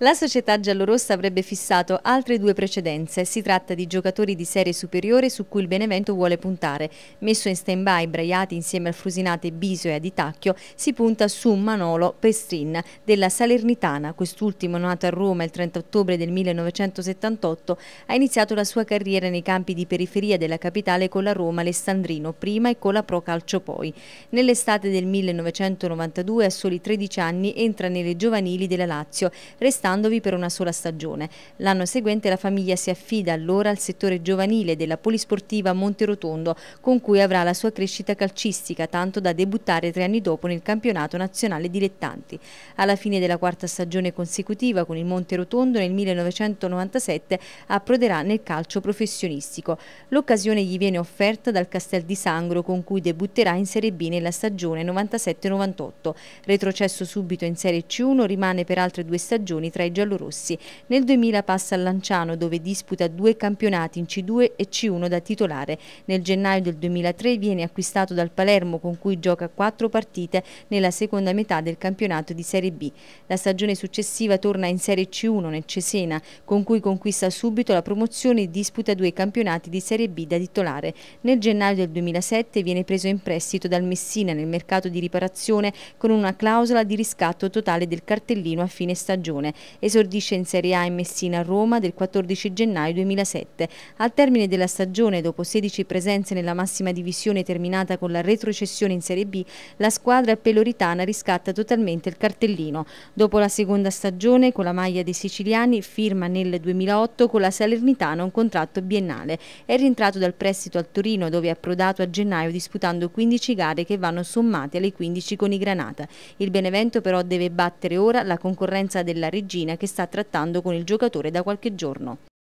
La società giallorossa avrebbe fissato altre due precedenze. Si tratta di giocatori di serie superiore su cui il Benevento vuole puntare. Messo in stand-by Braiati insieme al Frusinate Biso e Aditacchio, si punta su Manolo Pestrin della Salernitana. Quest'ultimo, nato a Roma il 30 ottobre del 1978, ha iniziato la sua carriera nei campi di periferia della capitale con la Roma Alessandrino prima e con la Pro Calcio poi. Nell'estate del 1992, a soli 13 anni, entra nelle giovanili della Lazio, restando addestandovi per una sola stagione. L'anno seguente la famiglia si affida allora al settore giovanile della polisportiva Monterotondo, con cui avrà la sua crescita calcistica, tanto da debuttare tre anni dopo nel campionato nazionale dilettanti. Alla fine della quarta stagione consecutiva con il Monterotondo nel 1997 approderà nel calcio professionistico. L'occasione gli viene offerta dal Castel di Sangro con cui debutterà in Serie B nella stagione 97-98. Retrocesso subito in Serie C1 rimane per altre due stagioni tra i giallorossi. Nel 2000 passa al Lanciano dove disputa due campionati in C2 e C1 da titolare. Nel gennaio del 2003 viene acquistato dal Palermo con cui gioca quattro partite nella seconda metà del campionato di Serie B. La stagione successiva torna in Serie C1 nel Cesena con cui conquista subito la promozione e disputa due campionati di Serie B da titolare. Nel gennaio del 2007 viene preso in prestito dal Messina nel mercato di riparazione con una clausola di riscatto totale del cartellino a fine stagione. Esordisce in Serie A in Messina a Roma del 14 gennaio 2007. Al termine della stagione, dopo 16 presenze nella massima divisione terminata con la retrocessione in Serie B, la squadra peloritana riscatta totalmente il cartellino. Dopo la seconda stagione, con la maglia dei siciliani, firma nel 2008 con la Salernitana un contratto biennale. È rientrato dal prestito al Torino, dove è approdato a gennaio disputando 15 gare che vanno sommate alle 15 con i Granata. Il Benevento però deve battere ora la concorrenza della Regina regina che sta trattando con il giocatore da qualche giorno.